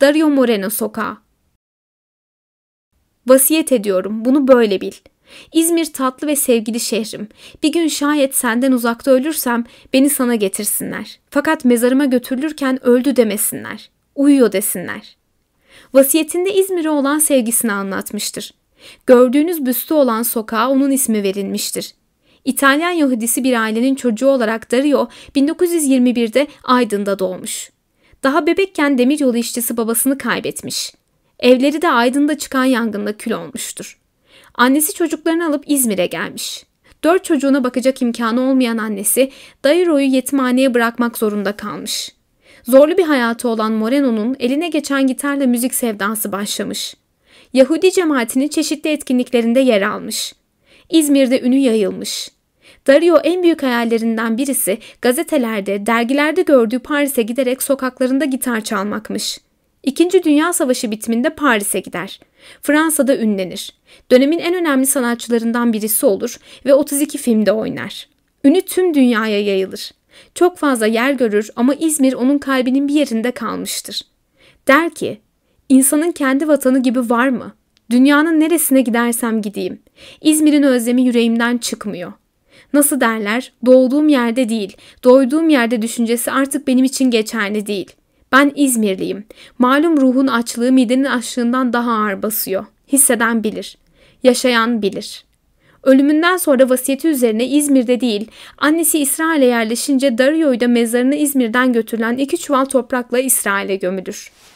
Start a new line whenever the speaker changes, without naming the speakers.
Dario Moreno sokağı. Vasiyet ediyorum, bunu böyle bil. İzmir tatlı ve sevgili şehrim. Bir gün şayet senden uzakta ölürsem beni sana getirsinler. Fakat mezarıma götürülürken öldü demesinler. Uyuyor desinler. Vasiyetinde İzmir'e olan sevgisini anlatmıştır. Gördüğünüz büstü olan sokağa onun ismi verilmiştir. İtalyan Yahudisi bir ailenin çocuğu olarak Dario 1921'de Aydın'da doğmuş. Daha bebekken demiryolu işçisi babasını kaybetmiş. Evleri de Aydın'da çıkan yangında kül olmuştur. Annesi çocuklarını alıp İzmir'e gelmiş. Dört çocuğuna bakacak imkanı olmayan annesi Dairo'yu yetimhaneye bırakmak zorunda kalmış. Zorlu bir hayatı olan Moreno'nun eline geçen gitarla müzik sevdası başlamış. Yahudi cemaatinin çeşitli etkinliklerinde yer almış. İzmir'de ünü yayılmış. Dario en büyük hayallerinden birisi gazetelerde, dergilerde gördüğü Paris'e giderek sokaklarında gitar çalmakmış. İkinci Dünya Savaşı bitiminde Paris'e gider. Fransa'da ünlenir. Dönemin en önemli sanatçılarından birisi olur ve 32 filmde oynar. Ünü tüm dünyaya yayılır. Çok fazla yer görür ama İzmir onun kalbinin bir yerinde kalmıştır. Der ki, insanın kendi vatanı gibi var mı? Dünyanın neresine gidersem gideyim. İzmir'in özlemi yüreğimden çıkmıyor.'' Nasıl derler? Doğduğum yerde değil, doyduğum yerde düşüncesi artık benim için geçerli değil. Ben İzmirliyim. Malum ruhun açlığı midenin açlığından daha ağır basıyor. Hisseden bilir. Yaşayan bilir. Ölümünden sonra vasiyeti üzerine İzmir'de değil, annesi İsrail'e yerleşince Dario'yu da mezarına İzmir'den götürülen iki çuval toprakla İsrail'e gömülür.